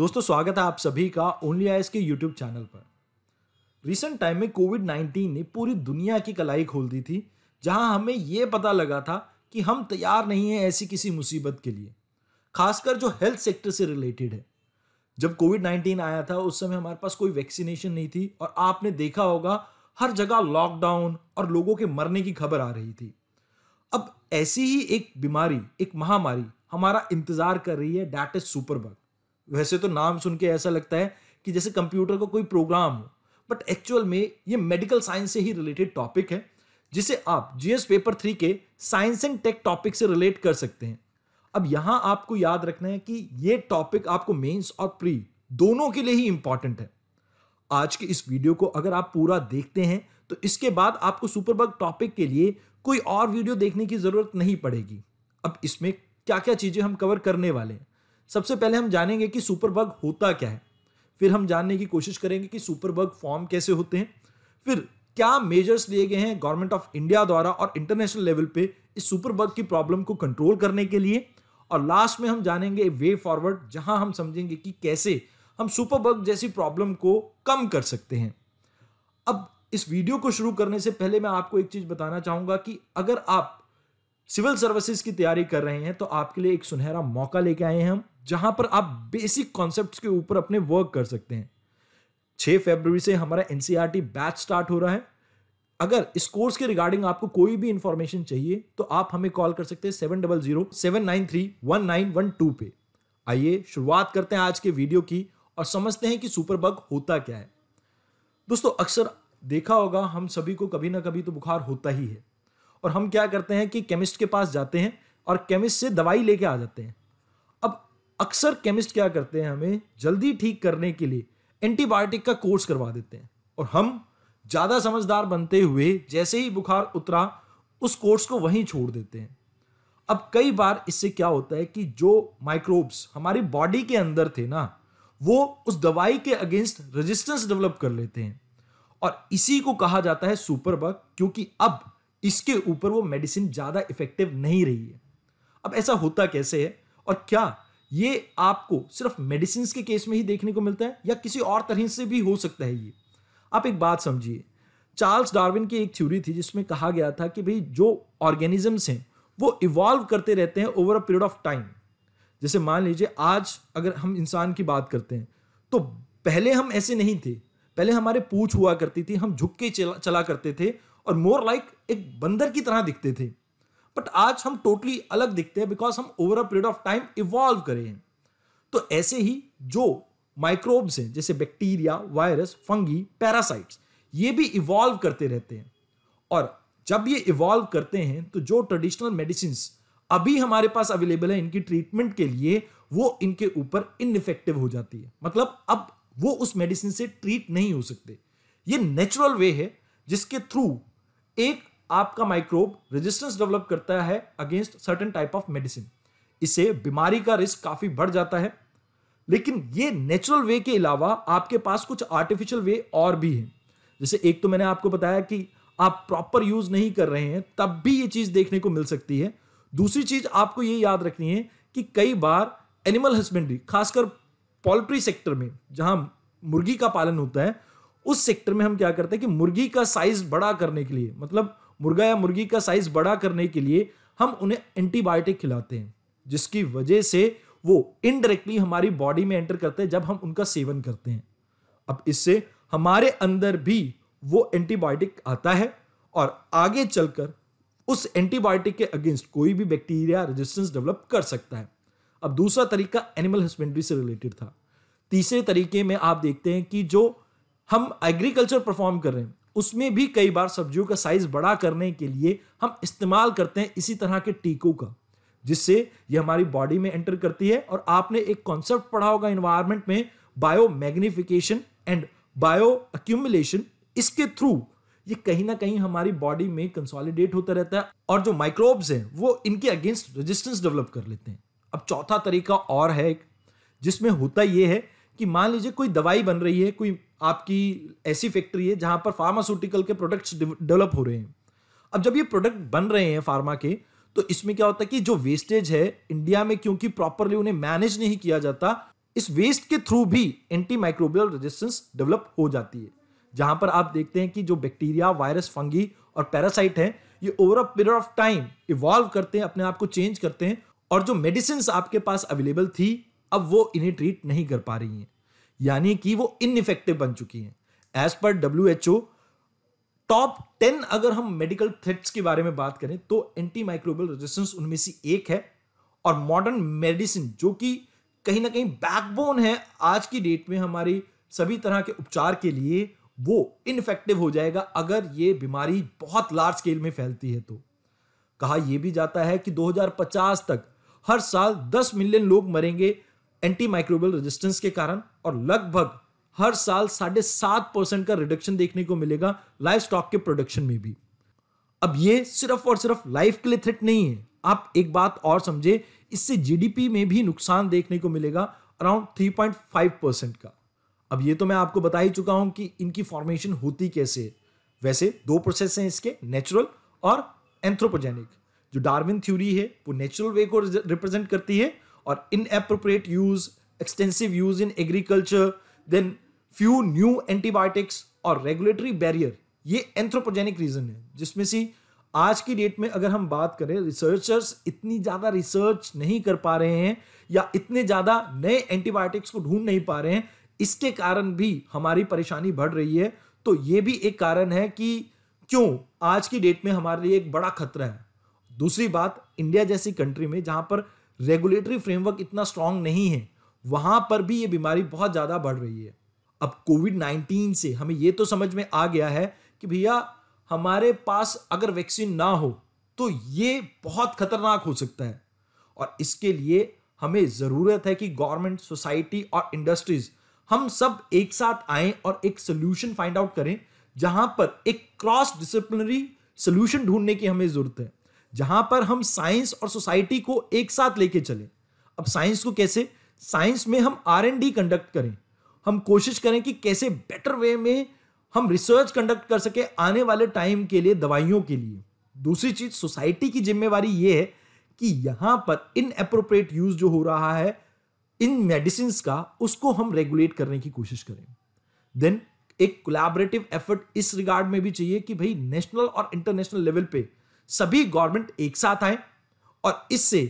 दोस्तों स्वागत है आप सभी का ओनली आई के यूट्यूब चैनल पर रिसेंट टाइम में कोविड 19 ने पूरी दुनिया की कलाई खोल दी थी जहां हमें ये पता लगा था कि हम तैयार नहीं हैं ऐसी किसी मुसीबत के लिए खासकर जो हेल्थ सेक्टर से रिलेटेड है जब कोविड 19 आया था उस समय हमारे पास कोई वैक्सीनेशन नहीं थी और आपने देखा होगा हर जगह लॉकडाउन और लोगों के मरने की खबर आ रही थी अब ऐसी ही एक बीमारी एक महामारी हमारा इंतजार कर रही है डैट इज सुपरबग वैसे तो नाम सुन के ऐसा लगता है कि जैसे कंप्यूटर का को कोई प्रोग्राम हो बट एक्चुअल में ये मेडिकल साइंस से ही रिलेटेड टॉपिक है जिसे आप जीएस पेपर थ्री के साइंस एंड टेक टॉपिक से रिलेट कर सकते हैं अब यहाँ आपको याद रखना है कि ये टॉपिक आपको मेंस और प्री दोनों के लिए ही इंपॉर्टेंट है आज के इस वीडियो को अगर आप पूरा देखते हैं तो इसके बाद आपको सुपरबग टॉपिक के लिए कोई और वीडियो देखने की ज़रूरत नहीं पड़ेगी अब इसमें क्या क्या चीज़ें हम कवर करने वाले हैं सबसे पहले हम जानेंगे कि सुपर बग होता क्या है फिर हम जानने की कोशिश करेंगे कि सुपर बग फॉर्म कैसे होते हैं फिर क्या मेजर्स लिए गए हैं गवर्नमेंट ऑफ इंडिया द्वारा और इंटरनेशनल लेवल पे इस सुपर बग की प्रॉब्लम को कंट्रोल करने के लिए और लास्ट में हम जानेंगे वे फॉरवर्ड जहां हम समझेंगे कि कैसे हम सुपर बग जैसी प्रॉब्लम को कम कर सकते हैं अब इस वीडियो को शुरू करने से पहले मैं आपको एक चीज़ बताना चाहूँगा कि अगर आप सिविल सर्विसेज की तैयारी कर रहे हैं तो आपके लिए एक सुनहरा मौका लेके आए हैं हम जहां पर आप बेसिक कॉन्सेप्ट के ऊपर अपने वर्क कर सकते हैं छः फेबररी से हमारा एनसीईआरटी बैच स्टार्ट हो रहा है अगर इस कोर्स के रिगार्डिंग आपको कोई भी इंफॉर्मेशन चाहिए तो आप हमें कॉल कर सकते हैं seven double zero seven nine three one nine one two पे आइए शुरुआत करते हैं आज के वीडियो की और समझते हैं कि सुपर बग होता क्या है दोस्तों अक्सर देखा होगा हम सभी को कभी ना कभी तो बुखार होता ही है और हम क्या करते हैं कि केमिस्ट के पास जाते हैं और केमिस्ट से दवाई लेके आ जाते हैं अब अक्सर केमिस्ट क्या करते हैं हमें जल्दी ठीक करने के लिए एंटीबायोटिक का कोर्स करवा देते हैं और हम ज़्यादा समझदार बनते हुए जैसे ही बुखार उतरा उस कोर्स को वहीं छोड़ देते हैं अब कई बार इससे क्या होता है कि जो माइक्रोब्स हमारी बॉडी के अंदर थे ना वो उस दवाई के अगेंस्ट रेजिस्टेंस डेवलप कर लेते हैं और इसी को कहा जाता है सुपरबग क्योंकि अब इसके ऊपर वो मेडिसिन ज़्यादा इफेक्टिव नहीं रही है अब ऐसा होता कैसे है और क्या ये आपको सिर्फ मेडिसिन के केस में ही देखने को मिलता है या किसी और तरह से भी हो सकता है ये आप एक बात समझिए चार्ल्स डार्विन की एक थ्योरी थी जिसमें कहा गया था कि भाई जो ऑर्गेनिजम्स हैं वो इवॉल्व करते रहते हैं over a period of time जैसे मान लीजिए आज अगर हम इंसान की बात करते हैं तो पहले हम ऐसे नहीं थे पहले हमारे पूछ हुआ करती थी हम झुक के चला, चला करते थे और मोर लाइक like एक बंदर की तरह दिखते थे बट आज हम टोटली अलग दिखते हैं बिकॉज हम over a period of time evolve करे हैं तो ऐसे ही जो माइक्रोब्स हैं जैसे बैक्टीरिया वायरस फंगी पैरासाइट्स ये भी इवॉल्व करते रहते हैं और जब ये इवॉल्व करते हैं तो जो ट्रेडिशनल मेडिसिन अभी हमारे पास अवेलेबल है इनकी ट्रीटमेंट के लिए वो इनके ऊपर इनफेक्टिव हो जाती है मतलब अब वो उस मेडिसिन से ट्रीट नहीं हो सकते ये नेचुरल वे है जिसके थ्रू एक आपका माइक्रोब रेजिस्टेंस डेवलप करता है against certain type of medicine इससे बीमारी का रिस्क काफी बढ़ जाता है लेकिन ये नेचुरल वे के अलावा आपके पास कुछ आर्टिफिशियल वे और भी है जैसे एक तो मैंने आपको बताया कि आप प्रॉपर यूज नहीं कर रहे हैं तब भी ये चीज देखने को मिल सकती है दूसरी चीज आपको ये याद रखनी है कि कई बार एनिमल हस्बेंड्री खासकर पोल्ट्री सेक्टर में जहां मुर्गी का पालन होता है उस सेक्टर में हम क्या करते हैं कि मुर्गी का साइज बड़ा करने के लिए मतलब मुर्गा या मुर्गी का साइज बड़ा करने के लिए हम उन्हें एंटीबायोटिक खिलाते हैं जिसकी वजह से वो इनडायरेक्टली हमारी बॉडी में एंटर करते हैं जब हम उनका सेवन करते हैं अब इससे हमारे अंदर भी वो एंटीबायोटिक आता है और आगे चलकर उस एंटीबायोटिक के अगेंस्ट कोई भी बैक्टीरिया रेजिस्टेंस डेवलप कर सकता है अब दूसरा तरीका एनिमल हस्बेंड्री से रिलेटेड था तीसरे तरीके में आप देखते हैं कि जो हम एग्रीकल्चर परफॉर्म कर रहे हैं उसमें भी कई बार सब्जियों का साइज बड़ा करने के लिए हम इस्तेमाल करते हैं इसी तरह के टीकों का जिससे ये हमारी बॉडी में एंटर करती है और आपने एक कॉन्सेप्ट पढ़ा होगा इन्वायरमेंट में biomagnification and bioaccumulation इसके थ्रू ये कहीं ना कहीं हमारी बॉडी में कंसोलिडेट होता रहता है और जो माइक्रोब्स हैं वो इनके अगेंस्ट रेजिस्टेंस डेवलप कर लेते हैं अब चौथा तरीका और है एक जिसमें होता ये है कि मान लीजिए कोई दवाई बन रही है कोई आपकी ऐसी फैक्ट्री है जहां पर फार्मास्यूटिकल के प्रोडक्ट्स डेवलप हो रहे हैं अब जब ये प्रोडक्ट बन रहे हैं फार्मा के तो इसमें क्या होता है कि जो वेस्टेज है इंडिया में क्योंकि प्रॉपरली उन्हें मैनेज नहीं किया जाता इस वेस्ट के थ्रू भी एंटी माइक्रोबियल रेजिस्टेंस डेवलप हो जाती है जहां पर आप देखते हैं कि जो बैक्टीरिया वायरस फंगी और पैरासाइट है ये over a period of time evolve करते हैं अपने आप को चेंज करते हैं और जो मेडिसिन आपके पास अवेलेबल थी अब वो इन्हें ट्रीट नहीं कर पा रही हैं यानी कि वो इनइफेक्टिव बन चुकी हैं एज पर W H O top ten अगर हम मेडिकल थ्रेट्स के बारे में बात करें तो एंटी माइक्रोबल रेजिस्टेंस उनमें से एक है और मॉडर्न मेडिसिन जो कि कहीं ना कहीं बैकबोन है आज की डेट में हमारी सभी तरह के उपचार के लिए वो इनफेक्टिव हो जाएगा अगर ये बीमारी बहुत लार्ज स्केल में फैलती है तो कहा यह भी जाता है कि 2050 तक हर साल 10 मिलियन लोग मरेंगे एंटी माइक्रोबियल रेजिस्टेंस के कारण और लगभग हर साल साढ़े सात परसेंट का रिडक्शन देखने को मिलेगा लाइफ स्टॉक के प्रोडक्शन में भी अब ये सिर्फ और सिर्फ लाइफ के लिए थ्रेट नहीं है आप एक बात और समझे इससे जीडीपी में भी नुकसान देखने को मिलेगा अराउंड 3.5 परसेंट का अब ये तो मैं आपको बता ही चुका हूं कि इनकी फॉर्मेशन होती कैसे है वैसे दो प्रोसेस हैं इसके नेचुरल और एंथ्रोपोजेनिक जो डार्विन थ्योरी है वो नेचुरल वे को रिप्रेजेंट करती है or inappropriate use, extensive use in agriculture, then few new antibiotics और रेगुलेटरी बैरियर ये एंथ्रोपोजेनिक रीजन है जिसमें से आज की डेट में अगर हम बात करें रिसर्चर्स इतनी ज़्यादा रिसर्च नहीं कर पा रहे हैं या इतने ज़्यादा नए एंटीबायोटिक्स को ढूंढ नहीं पा रहे हैं इसके कारण भी हमारी परेशानी बढ़ रही है तो ये भी एक कारण है कि क्यों आज की डेट में हमारे लिए एक बड़ा खतरा है दूसरी बात इंडिया जैसी कंट्री में जहाँ पर रेगुलेटरी फ्रेमवर्क इतना स्ट्रांग नहीं है वहाँ पर भी ये बीमारी बहुत ज़्यादा बढ़ रही है अब कोविड नाइन्टीन से हमें ये तो समझ में आ गया है कि भैया हमारे पास अगर वैक्सीन ना हो तो ये बहुत खतरनाक हो सकता है और इसके लिए हमें ज़रूरत है कि गवर्नमेंट सोसाइटी और इंडस्ट्रीज हम सब एक साथ आएं और एक सोल्यूशन फाइंड आउट करें जहां पर एक क्रॉस डिसिप्लिनरी सोल्यूशन ढूंढने की हमें ज़रूरत है जहां पर हम साइंस और सोसाइटी को एक साथ लेके चले अब साइंस को कैसे साइंस में हम आर एंड डी कंडक्ट करें हम कोशिश करें कि कैसे बेटर वे में हम रिसर्च कंडक्ट कर सके आने वाले टाइम के लिए दवाइयों के लिए दूसरी चीज सोसाइटी की जिम्मेवारी यह है कि यहां पर इन अप्रोप्रिएट यूज जो हो रहा है इन मेडिसिन का उसको हम रेगुलेट करने की कोशिश करें देन एक कोलैबोरेटिव एफर्ट इस रिगार्ड में भी चाहिए कि भाई नेशनल और इंटरनेशनल लेवल पे सभी गवर्नमेंट एक साथ आए और इससे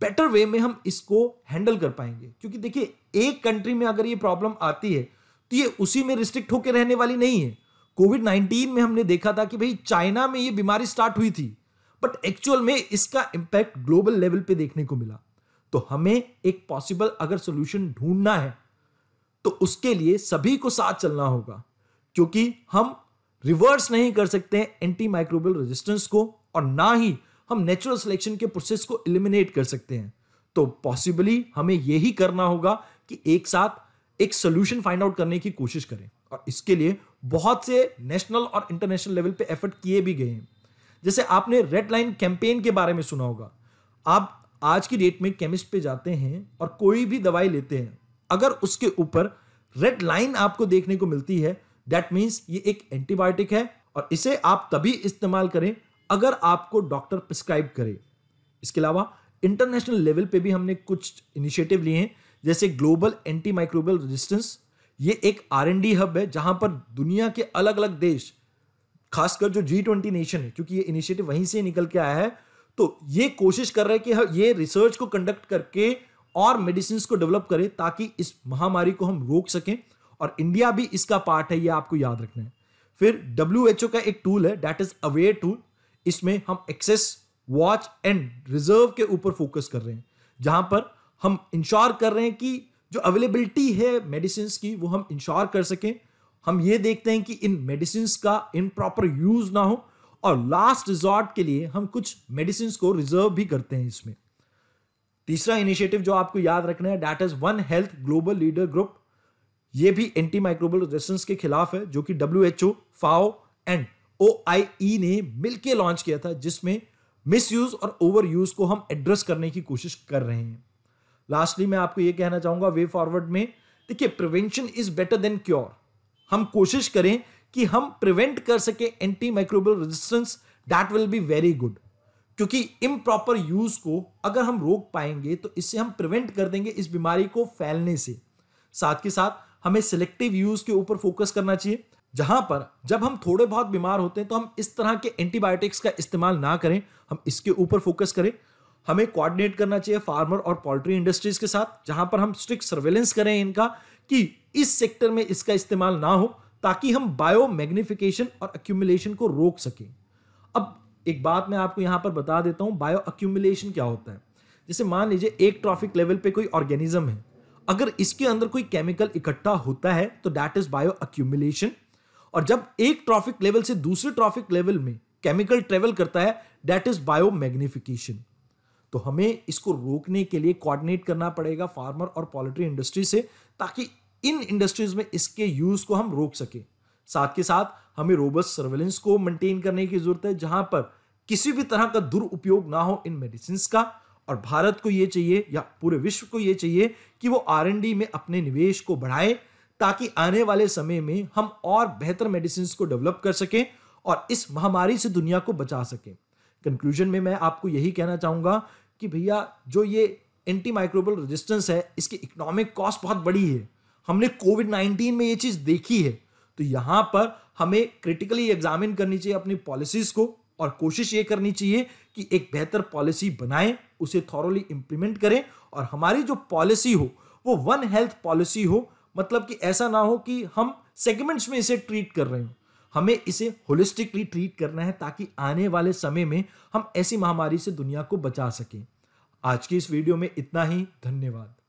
बेटर वे में हम इसको हैंडल कर पाएंगे क्योंकि देखिए एक कंट्री में अगर ये प्रॉब्लम आती है तो ये उसी में रिस्ट्रिक्ट होकर रहने वाली नहीं है कोविड नाइनटीन में हमने देखा था कि भाई चाइना में ये बीमारी स्टार्ट हुई थी बट एक्चुअल में इसका इंपैक्ट ग्लोबल लेवल पे देखने को मिला तो हमें एक पॉसिबल अगर सोल्यूशन ढूंढना है तो उसके लिए सभी को साथ चलना होगा क्योंकि हम रिवर्स नहीं कर सकते एंटी माइक्रोबियल रेजिस्टेंस को और ना ही हम नेचुरल सिलेक्शन के प्रोसेस को इलिमिनेट कर सकते हैं तो पॉसिबली हमें यही करना होगा कि एक साथ एक सोल्यूशन फाइंड आउट करने की कोशिश करें और इसके लिए बहुत से नेशनल और इंटरनेशनल लेवल पे एफर्ट किए भी गए हैं जैसे आपने रेड लाइन कैंपेन के बारे में सुना होगा आप आज की डेट में केमिस्ट पे जाते हैं और कोई भी दवाई लेते हैं अगर उसके ऊपर रेड लाइन आपको देखने को मिलती है दैट मीन्स ये एक एंटीबायोटिक है और इसे आप तभी इस्तेमाल करें अगर आपको डॉक्टर प्रिस्क्राइब करे इसके अलावा इंटरनेशनल लेवल पे भी हमने कुछ इनिशिएटिव लिए हैं जैसे ग्लोबल एंटी माइक्रोबियल रेजिस्टेंस ये एक आर हब है जहां पर दुनिया के अलग अलग देश खासकर जो जी ट्वेंटी नेशन है क्योंकि ये इनिशिएटिव वहीं से निकल के आया है तो ये कोशिश कर रहे हैं कि ये रिसर्च को कंडक्ट करके और मेडिसिन को डेवलप करें ताकि इस महामारी को हम रोक सकें और इंडिया भी इसका पार्ट है ये आपको याद रखना है फिर डब्ल्यू का एक टूल है डैट इज अवेयर टूल इसमें हम एक्सेस वॉच एंड रिजर्व के ऊपर फोकस कर रहे हैं जहां पर हम इंश्योर कर रहे हैं कि जो अवेलेबिलिटी है मेडिसिन की वो हम इंश्योर कर सकें हम ये देखते हैं कि इन मेडिसिन का इन प्रॉपर यूज ना हो और लास्ट रिजॉर्ट के लिए हम कुछ मेडिसिन को रिजर्व भी करते हैं इसमें तीसरा इनिशिएटिव जो आपको याद रखना है that is one health global leader group ये भी एंटी माइक्रोबल रेजिस्टेंस के खिलाफ है जो कि W H O FAO and O e ने मिलकर लॉन्च किया था जिसमें मिस यूज और ओवर यूज को हम एड्रेस करने की कोशिश कर रहे हैं लास्टली मैं आपको यह कहना चाहूंगा वे फॉरवर्ड में देखिए prevention is better than cure हम कोशिश करें कि हम प्रिवेंट कर सके antimicrobial resistance that will be very good क्योंकि इम प्रॉपर यूज को अगर हम रोक पाएंगे तो इससे हम प्रिवेंट कर देंगे इस बीमारी को फैलने से साथ के साथ हमें सिलेक्टिव यूज के ऊपर फोकस करना चाहिए जहां पर जब हम थोड़े बहुत बीमार होते हैं तो हम इस तरह के एंटीबायोटिक्स का इस्तेमाल ना करें हम इसके ऊपर फोकस करें हमें कोऑर्डिनेट करना चाहिए फार्मर और पोल्ट्री इंडस्ट्रीज के साथ जहां पर हम स्ट्रिक्ट सर्वेलेंस करें इनका कि इस सेक्टर में इसका इस्तेमाल ना हो ताकि हम बायो मैग्निफिकेशन और अक्यूमुलेशन को रोक सकें अब एक बात मैं आपको यहां पर बता देता हूँ बायो अक्यूमुलेशन क्या होता है जैसे मान लीजिए एक ट्रॉफिक लेवल पे कोई ऑर्गेनिज्म है अगर इसके अंदर कोई केमिकल इकट्ठा होता है तो दैट इज बायो अक्यूमुलेशन और जब एक ट्रॉफिक लेवल से दूसरे ट्रॉफिक लेवल में केमिकल ट्रेवल करता है दैट इज मैग्निफिकेशन तो हमें इसको रोकने के लिए कोऑर्डिनेट करना पड़ेगा फार्मर और पोल्ट्री इंडस्ट्री से ताकि इन इंडस्ट्रीज में इसके यूज को हम रोक सके साथ के साथ हमें रोबस्ट सर्वेलेंस को मेंटेन करने की जरूरत है जहां पर किसी भी तरह का दुरुपयोग ना हो इन मेडिसिन का और भारत को यह चाहिए या पूरे विश्व को यह चाहिए कि वो आर में अपने निवेश को बढ़ाए ताकि आने वाले समय में हम और बेहतर मेडिसिन को डेवलप कर सकें और इस महामारी से दुनिया को बचा सकें कंक्लूजन में मैं आपको यही कहना चाहूँगा कि भैया जो ये एंटी माइक्रोबल रेजिस्टेंस है इसकी इकोनॉमिक कॉस्ट बहुत बड़ी है हमने कोविड नाइन्टीन में ये चीज़ देखी है तो यहाँ पर हमें क्रिटिकली एग्जामिन करनी चाहिए अपनी पॉलिसीज़ को और कोशिश ये करनी चाहिए कि एक बेहतर पॉलिसी बनाएं उसे थॉरली इम्प्लीमेंट करें और हमारी जो पॉलिसी हो वो वन हेल्थ पॉलिसी हो मतलब कि ऐसा ना हो कि हम सेगमेंट्स में इसे ट्रीट कर रहे हो हमें इसे होलिस्टिकली ट्रीट करना है ताकि आने वाले समय में हम ऐसी महामारी से दुनिया को बचा सकें आज की इस वीडियो में इतना ही धन्यवाद